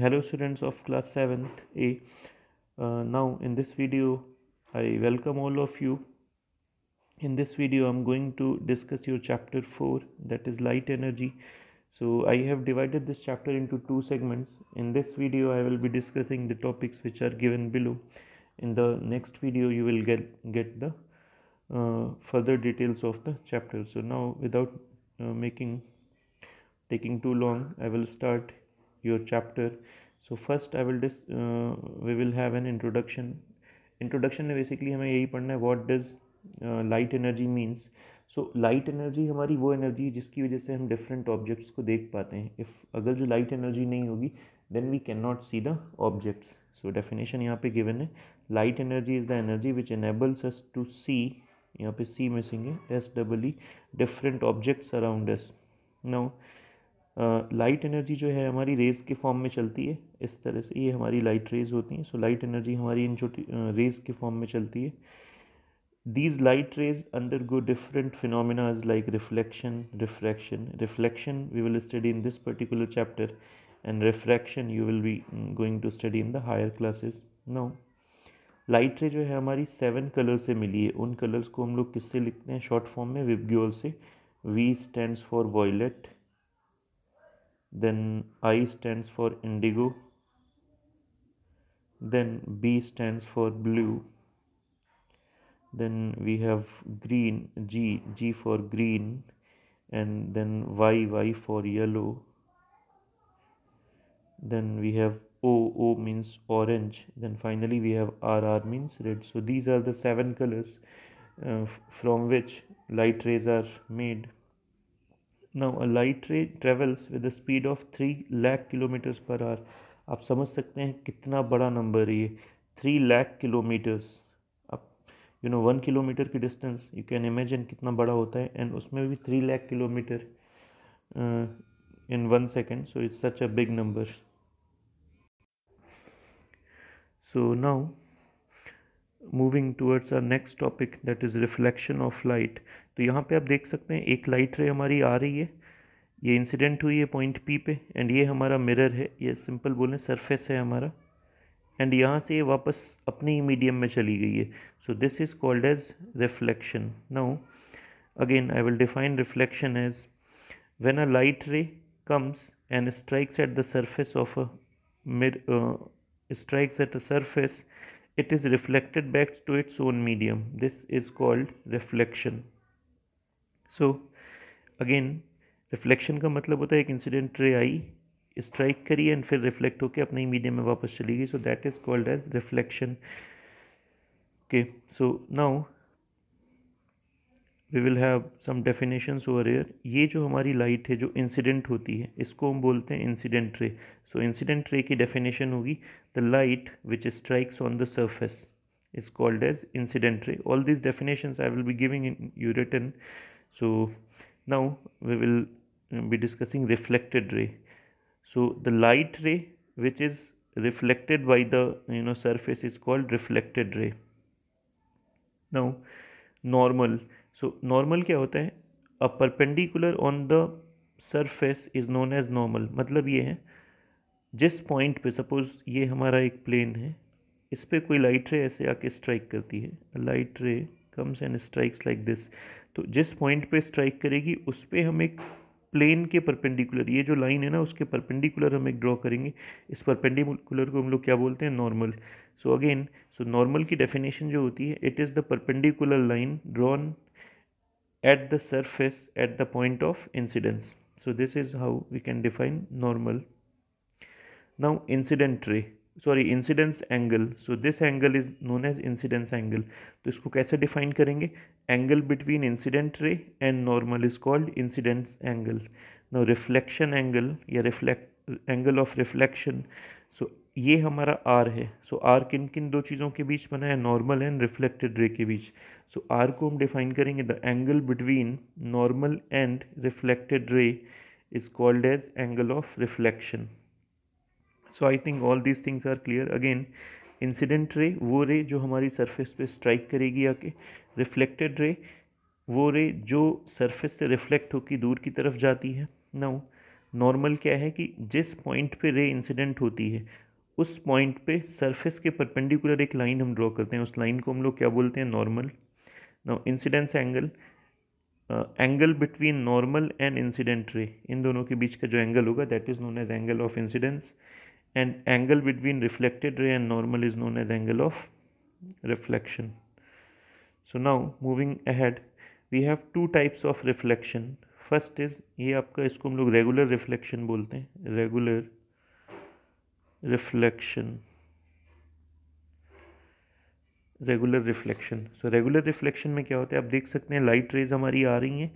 hello students of class 7th a uh, now in this video i welcome all of you in this video i'm going to discuss your chapter 4 that is light energy so i have divided this chapter into two segments in this video i will be discussing the topics which are given below in the next video you will get get the uh, further details of the chapter so now without uh, making taking too long i will start your chapter so first i will डिस uh, we will have an introduction introduction में basically हमें यही पढ़ना है what does light energy means so light energy हमारी वो energy जिसकी वजह से हम डिफरेंट ऑब्जेक्ट्स को देख पाते हैं इफ़ अगर जो लाइट एनर्जी नहीं होगी then we can not see the objects so definition यहाँ पे गिवन है light energy is the energy which enables us to see यहाँ पे सी मिसिंग है S double E different objects around us now light energy जो है हमारी raise के फॉर्म में चलती है इस तरह से ये हमारी लाइट रेज होती हैं सो लाइट एनर्जी हमारी इन छोटी रेज के फॉर्म में चलती है these light rays under go different phenomenas like reflection refraction reflection we will study in this particular chapter and refraction you will be going to study in the higher classes no light ray जो है हमारी seven colour से मिली है उन colours को हम लोग किससे लिखते हैं शॉर्ट फॉर्म में विबग्योल से V stands for violet then I stands for indigo, then B stands for blue, then we have green, G, G for green, and then Y, Y for yellow, then we have O, O means orange, then finally we have R, R means red. So these are the seven colors uh, from which light rays are made. Now a light ray travels with speed of three lakh kilometres पर आर आप समझ सकते हैं कितना बड़ा number है ये थ्री लाख किलोमीटर्स अब यू नो वन किलोमीटर की डिस्टेंस यू कैन इमेजिन कितना बड़ा होता है एंड उसमें भी three lakh kilometre in one second so it's such a big number so now moving towards our next topic that is reflection of light तो यहाँ पे आप देख सकते हैं एक लाइट रे हमारी आ रही है ये इंसिडेंट हुई है पॉइंट पी पे एंड ये हमारा मिरर है ये सिंपल बोलें सरफेस है हमारा एंड यहाँ से ये वापस अपने ही मीडियम में चली गई है so this is called as reflection now again I will define reflection as when a light ray comes and strikes at the surface of strikes at a surface it is reflected back to its own medium this is called reflection so again reflection का मतलब होता है एक incident ray आई strike करी and फिर reflect होकर अपने ही मीडियम में वापस चली गई so that is called as reflection okay so now we will have some definition over here ये जो हमारी लाइट है जो इंसिडेंट होती है इसको हम बोलते हैं इंसिडेंट रे सो इंसिडेंट रे की डेफिनेशन होगी the light which strikes on the surface is called as incident ray all this definition I will be giving in you return so now we will be discussing reflected ray so the light ray which is reflected by the you know surface is called reflected ray now normal so normal kya hota hai a perpendicular on the surface is known as normal matlab ye hai जिस point पे suppose ये हमारा एक plane है इस पर कोई light रे ऐसे आके स्ट्राइक करती है light ray comes and strikes like this तो जिस पॉइंट पे स्ट्राइक करेगी उस पर हम एक प्लेन के परपेंडिकुलर ये जो लाइन है ना उसके परपेंडिकुलर हम एक ड्रॉ करेंगे इस परपेंडिकुलर को हम लोग क्या बोलते हैं normal so again so normal की डेफिनेशन जो होती है it is the perpendicular line drawn at the surface at the point of incidence so this is how we can define normal now incident ray sorry incidence angle so this angle is known as incidence angle तो इसको कैसे define करेंगे angle between incident ray and normal is called incidence angle no reflection angle या reflect angle of reflection so ये हमारा are है सो so, are किन किन दो चीज़ों के बीच बना है नॉर्मल एंड रिफ्लेक्टेड रे के बीच सो so, आर को हम डिफाइन करेंगे the angle between normal and reflected ray is called as angle of reflection so I think all these things are clear again incident ray वो रे जो हमारी सरफेस पे स्ट्राइक करेगी आके रिफ्लेक्टेड रे वो रे जो सरफेस से रिफ्लेक्ट होकर दूर की तरफ जाती है नाउ नॉर्मल क्या है कि जिस पॉइंट पे रे इंसिडेंट होती है उस पॉइंट पे सरफेस के परपेंडिकुलर एक लाइन हम ड्रॉ करते हैं उस लाइन को हम लोग क्या बोलते हैं normal now incidence angle angle between normal and incident ray इन दोनों के बीच का जो एंगल होगा that is known as angle of incidence and angle between reflected ray and normal is known as angle of reflection so now moving ahead we have two types of reflection first is ये आपका इसको हम लोग regular reflection बोलते हैं regular reflection regular reflection so regular reflection में क्या होता है आप देख सकते हैं लाइट रेज हमारी आ रही हैं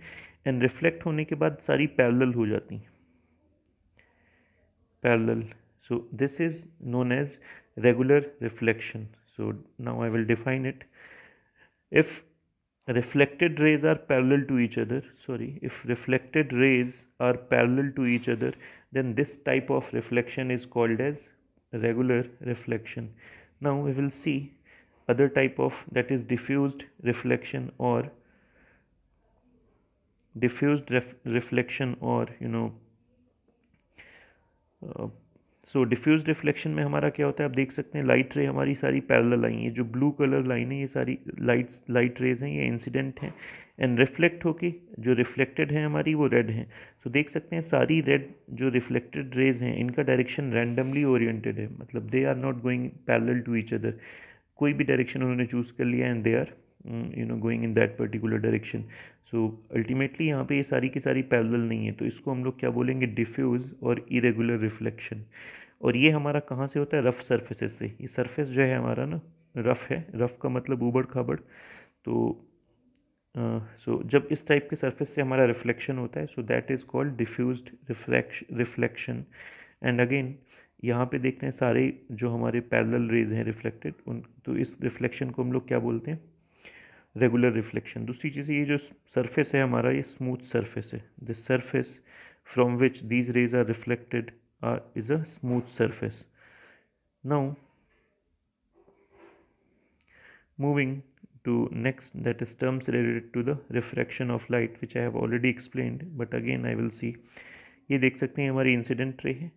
एंड रिफ्लेक्ट होने के बाद सारी पैरल हो जाती हैं parallel so this is known as regular reflection so now i will define it if reflected rays are parallel to each other sorry if reflected rays are parallel to each other then this type of reflection is called as regular reflection now we will see other type of that is diffused reflection or diffused ref reflection or you know uh, so diffuse reflection में हमारा क्या होता है आप देख सकते हैं light रे हमारी सारी पैरल लाइन ये जो ब्लू कलर लाइन है ये सारी लाइट्स लाइट रेज हैं ये इंसिडेंट हैं एंड रिफ्लेक्ट होके जो रिफ्लेक्टेड है हमारी वो रेड हैं सो so, देख सकते हैं सारी रेड जो रिफ्लेक्टेड रेज हैं इनका डायरेक्शन रैंडमली ओरिएंटेड है मतलब they are not going parallel to each other कोई भी डायरेक्शन उन्होंने चूज़ कर लिया and they are you know going in that particular direction so ultimately यहाँ पे ये सारी की सारी पैदल नहीं है तो इसको हम लोग क्या बोलेंगे डिफ्यूज़ और इरेगुलर रिफ्लेक्शन और ये हमारा कहाँ से होता है रफ़ सर्फेसेस से ये सरफेस जो है हमारा ना रफ़ है रफ़ का मतलब ऊबड़ खाबड़ तो सो uh, so, जब इस टाइप के सरफेस से हमारा रिफ्लेक्शन होता है so that is called diffuse reflection and again यहाँ पे देख रहे हैं सारे जो हमारे पैरेलल रेज हैं रिफ्लेक्टेड उन तो इस रिफ्लेक्शन को हम लोग क्या बोलते हैं रेगुलर रिफ्लेक्शन दूसरी चीज़ ये जो सरफेस है हमारा ये स्मूथ सरफेस है this surface from which these rays are reflected is a smooth surface now moving to next that is terms related to the refraction of light which I have already explained but again I will see ये देख सकते हैं हमारी incident ray है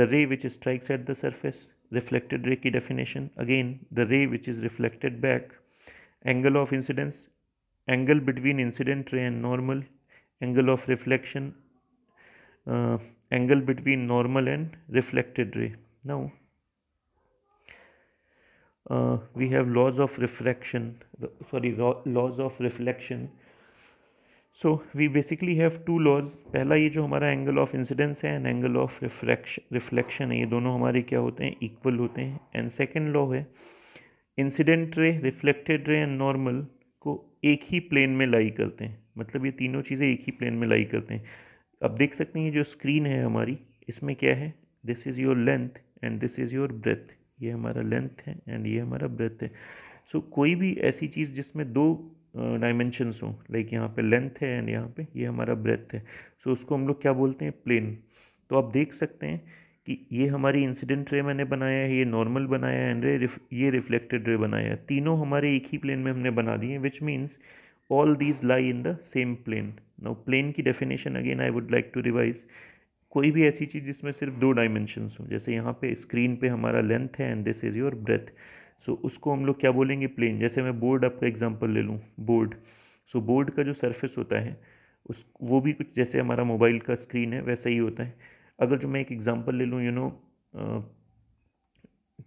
the ray which strikes at the surface reflected ray की definition again the ray which is reflected back angle of incidence, angle between incident ray and normal, angle of reflection, uh, angle between normal and reflected ray. Now, uh, we have laws of refraction, sorry, laws of reflection. So we basically have two laws पहला ये जो हमारा angle of incidence है and angle of refraction reflection है ये दोनों हमारे क्या होते हैं इक्वल होते हैं एंड सेकेंड लॉ है incident ray reflected ray and normal को एक ही प्लेन में लाई करते हैं मतलब ये तीनों चीज़ें एक ही प्लेन में लाई करते हैं अब देख सकते हैं जो स्क्रीन है हमारी इसमें क्या है this is your length and this is your breadth ये हमारा लेंथ है एंड ये हमारा ब्रेथ है सो so, कोई भी ऐसी चीज़ जिसमें दो डायमेंशंस हों लाइक यहाँ पे लेंथ है एंड यहाँ पे ये यह हमारा ब्रेथ है सो so, उसको हम लोग क्या बोलते हैं प्लेन तो आप देख सकते हैं कि ये हमारी इंसिडेंट रे मैंने बनाया है ये नॉर्मल बनाया है एंड रे ये रिफ्लेक्टेड रे बनाया है तीनों हमारे एक ही प्लेन में हमने बना दिए हैं which means all these lie in the same plane now plane की definition again I would like to revise कोई भी ऐसी चीज़ जिसमें सिर्फ दो डायमेंशंस हो जैसे यहाँ पे स्क्रीन पे हमारा लेंथ है and this is your breadth so उसको हम लोग क्या बोलेंगे प्लेन जैसे मैं बोर्ड आपका एग्जांपल ले लूँ बोर्ड सो बोर्ड का जो सरफेस होता है उस वो भी कुछ जैसे हमारा मोबाइल का स्क्रीन है वैसा ही होता है अगर जो मैं एक एग्ज़ाम्पल ले लूँ यू नो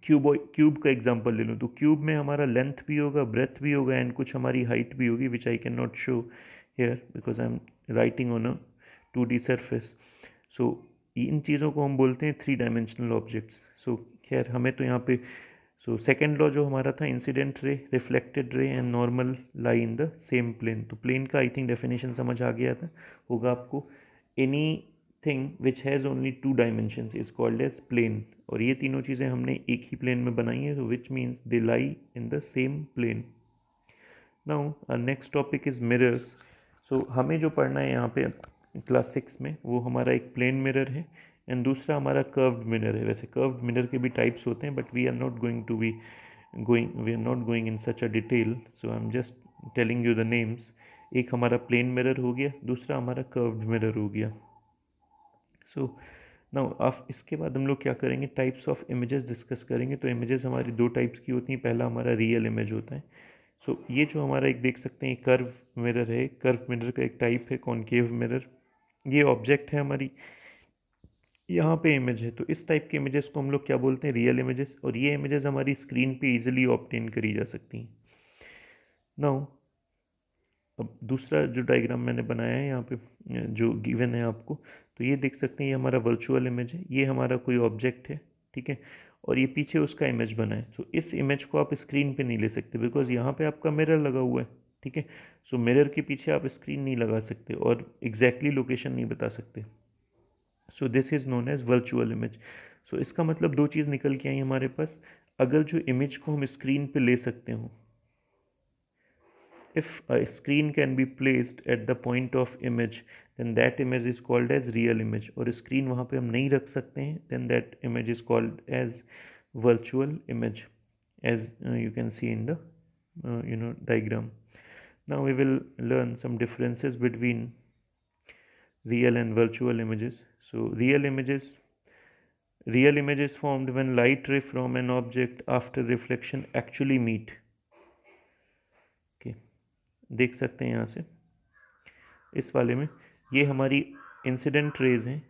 क्यूब क्यूब का एग्जाम्पल ले लूँ तो क्यूब में हमारा लेंथ भी होगा ब्रेथ भी होगा एंड कुछ हमारी हाइट भी होगी which I can not show here because I am writing on a two D surface so इन चीज़ों को हम बोलते हैं थ्री डायमेंशनल ऑब्जेक्ट्स सो खैर हमें तो यहाँ पे सो सेकेंड लॉ जो हमारा था incident ray reflected ray and normal lie in the same plane तो प्लेन का आई थिंक डेफिनेशन समझ आ गया था होगा आपको anything which has only two dimension is called as plane और ये तीनों चीज़ें हमने एक ही प्लेन में बनाई हैं which means they lie in the same plane now next topic is mirrors so हमें जो पढ़ना है यहाँ पे क्लास सिक्स में वो हमारा एक प्लेन मिरर है एंड दूसरा हमारा कर्व्ड मिरर है वैसे कर्व्ड मिरर के भी टाइप्स होते हैं but we are not going to be going we are not going in such a detail so I am just telling you the names एक हमारा प्लेन मिरर हो गया दूसरा हमारा कर्व्ड मिरर हो गया सो नाउ आप इसके बाद हम लोग क्या करेंगे टाइप्स ऑफ इमेजेस डिस्कस करेंगे तो इमेजेस हमारी दो टाइप्स की होती हैं पहला हमारा रियल इमेज होता है सो so, ये जो हमारा एक देख सकते हैं कर्व मिरर है कर्व मिरर का एक टाइप है कॉन्केव मिरर ये ऑब्जेक्ट है हमारी यहाँ पे इमेज है तो इस टाइप के इमेजेस को हम लोग क्या बोलते हैं रियल इमेजेस और ये इमेजेस हमारी स्क्रीन पे इजीली ऑप्टेन करी जा सकती हैं नाउ अब दूसरा जो डायग्राम मैंने बनाया है यहाँ पे जो गिवन है आपको तो ये देख सकते हैं ये हमारा वर्चुअल इमेज है ये हमारा कोई ऑब्जेक्ट है ठीक है और ये पीछे उसका इमेज बना है सो तो इस इमेज को आप स्क्रीन पे नहीं ले सकते बिकॉज यहाँ पे आपका मिरर लगा हुआ है ठीक है सो मिरर के पीछे आप स्क्रीन नहीं लगा सकते और एग्जैक्टली exactly लोकेशन नहीं बता सकते so this is known as virtual image so इसका मतलब दो चीज़ निकल के आई हमारे पास अगर जो इमेज को हम स्क्रीन पर ले सकते हों if a screen can be placed at the point of image then that image is called as real image a screen वहाँ पे हम नहीं रख सकते हैं then that image is called as virtual image as uh, you can see in the uh, you know diagram now we will learn some differences between real and virtual images so real images real images formed when light ray from an object after reflection actually meet देख सकते हैं यहाँ से इस वाले में ये हमारी इंसिडेंट रेज हैं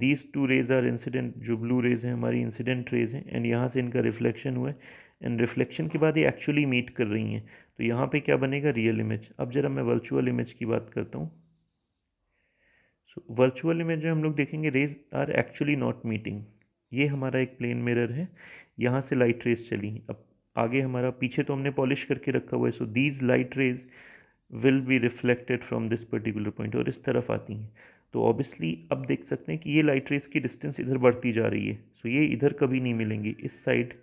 these two rays are incident जो ब्लू रेज हैं हमारी इंसिडेंट रेज हैं एंड यहाँ से इनका रिफ्लेक्शन हुआ है एंड रिफ्लेक्शन के बाद ये एक्चुअली मीट कर रही हैं तो यहाँ पे क्या बनेगा रियल इमेज अब ज़रा मैं वर्चुअल इमेज की बात करता हूँ सो वर्चुअल इमेज में हम लोग देखेंगे rays are actually not meeting ये हमारा एक प्लेन मिरर है यहाँ से लाइट रेज चली अब आगे हमारा पीछे तो हमने पॉलिश करके रखा हुआ है so these light rays will be reflected from this particular point और इस तरफ आती हैं तो ऑब्वियसली अब देख सकते हैं कि ये लाइट रेज की डिस्टेंस इधर बढ़ती जा रही है सो so ये इधर कभी नहीं मिलेंगी इस side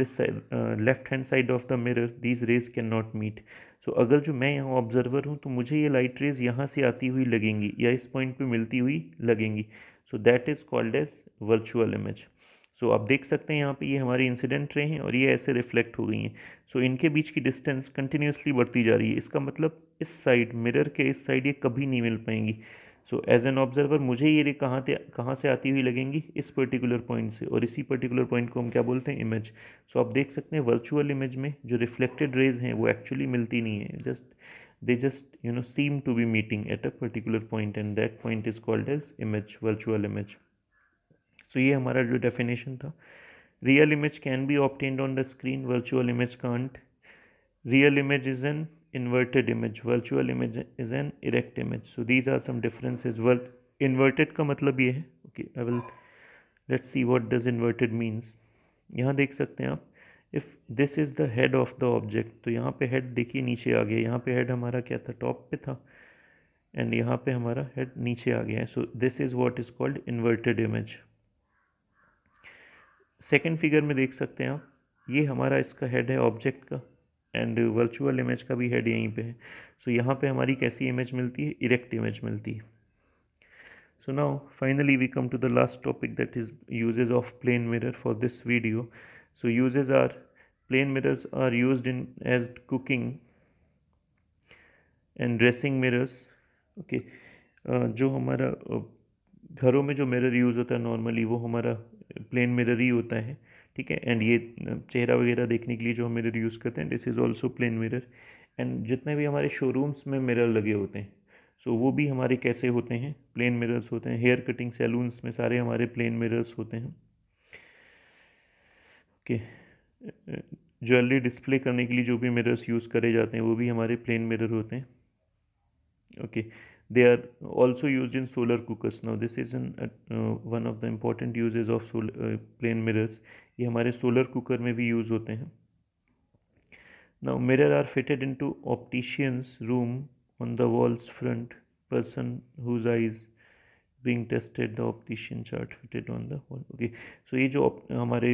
this side left hand side of the mirror these rays cannot meet मीट सो अगर जो मैं यहाँ ऑब्जर्वर हूँ तो मुझे ये लाइट रेज यहाँ से आती हुई लगेंगी या इस पॉइंट पे मिलती हुई लगेंगी so that is called as virtual image so so, आप देख सकते हैं यहाँ पे ये हमारी इंसिडेंट रे हैं और ये ऐसे रिफ्लेक्ट हो गई हैं सो so, इनके बीच की डिस्टेंस कंटिन्यूसली बढ़ती जा रही है इसका मतलब इस साइड मिरर के इस साइड ये कभी नहीं मिल पाएंगी सो एज एन ऑब्जर्वर मुझे ये रे कहाँ कहाँ से आती हुई लगेंगी इस पर्टिकुलर पॉइंट से और इसी पर्टिकुलर पॉइंट को हम क्या बोलते हैं इमेज सो so, आप देख सकते हैं वर्चुअल इमेज में जो रिफ्लेक्टेड रेज हैं वो एक्चुअली मिलती नहीं है just they just you know seem to be meeting at a particular point and that point is called as image virtual image so तो ये हमारा जो डेफिनेशन था real image can be obtained on the screen virtual image can't real image is an inverted image virtual image is an erect image so these are some differences well inverted का मतलब ये है okay I will let see what does inverted means यहाँ देख सकते हैं आप if this is the head of the object तो यहाँ पे हेड देखिए नीचे आ गया यहाँ पे हेड हमारा क्या था टॉप पे था एंड यहाँ पे हमारा हेड नीचे आ गया है so this is what is called inverted image second figure में देख सकते हैं आप ये हमारा इसका हेड है ऑब्जेक्ट का एंड वर्चुअल इमेज का भी हेड यहीं पे है सो so, यहाँ पे हमारी कैसी इमेज मिलती है इरेक्ट इमेज मिलती है so now finally we come to the last topic that is uses of plane mirror for this video so uses are plane mirrors are use in as cooking and dressing mirrors okay जो हमारा uh, घरों में जो mirror use होता है normally वो हमारा plane mirror ही होता है ठीक है एंड ये चेहरा वगैरह देखने के लिए जो हम मिरर यूज़ करते हैं this is also plane mirror and जितने भी हमारे शोरूम्स में मिरर लगे होते हैं सो so, वो भी हमारे कैसे होते हैं प्लेन मिरर्स होते हैं हेयर कटिंग सैलून्स में सारे हमारे प्लेन मिरर्स होते हैं ओके ज्वेलरी डिस्प्ले करने के लिए जो भी मिरर्स यूज़ करे जाते हैं वो भी हमारे प्लेन मिरर होते हैं okay okay. they are also used in solar cookers now this is an, uh, one of the important uses of solar, uh, plane mirrors ये हमारे solar cooker में भी use होते हैं now mirror are fitted into optician's room on the wall's front person whose eyes being tested the optician chart fitted on the wall okay so ये जो हमारे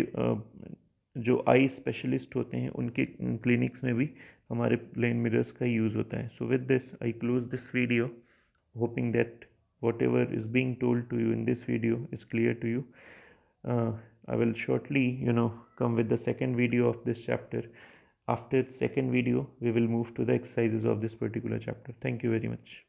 जो आई स्पेशलिस्ट होते हैं उनके क्लिनिक्स में भी हमारे प्लेन मिरर्स का यूज़ होता है so with this I close this video hoping that whatever is being told to you in this video is clear to you uh, i will shortly you know come with the second video of this chapter after second video we will move to the exercises of this particular chapter thank you very much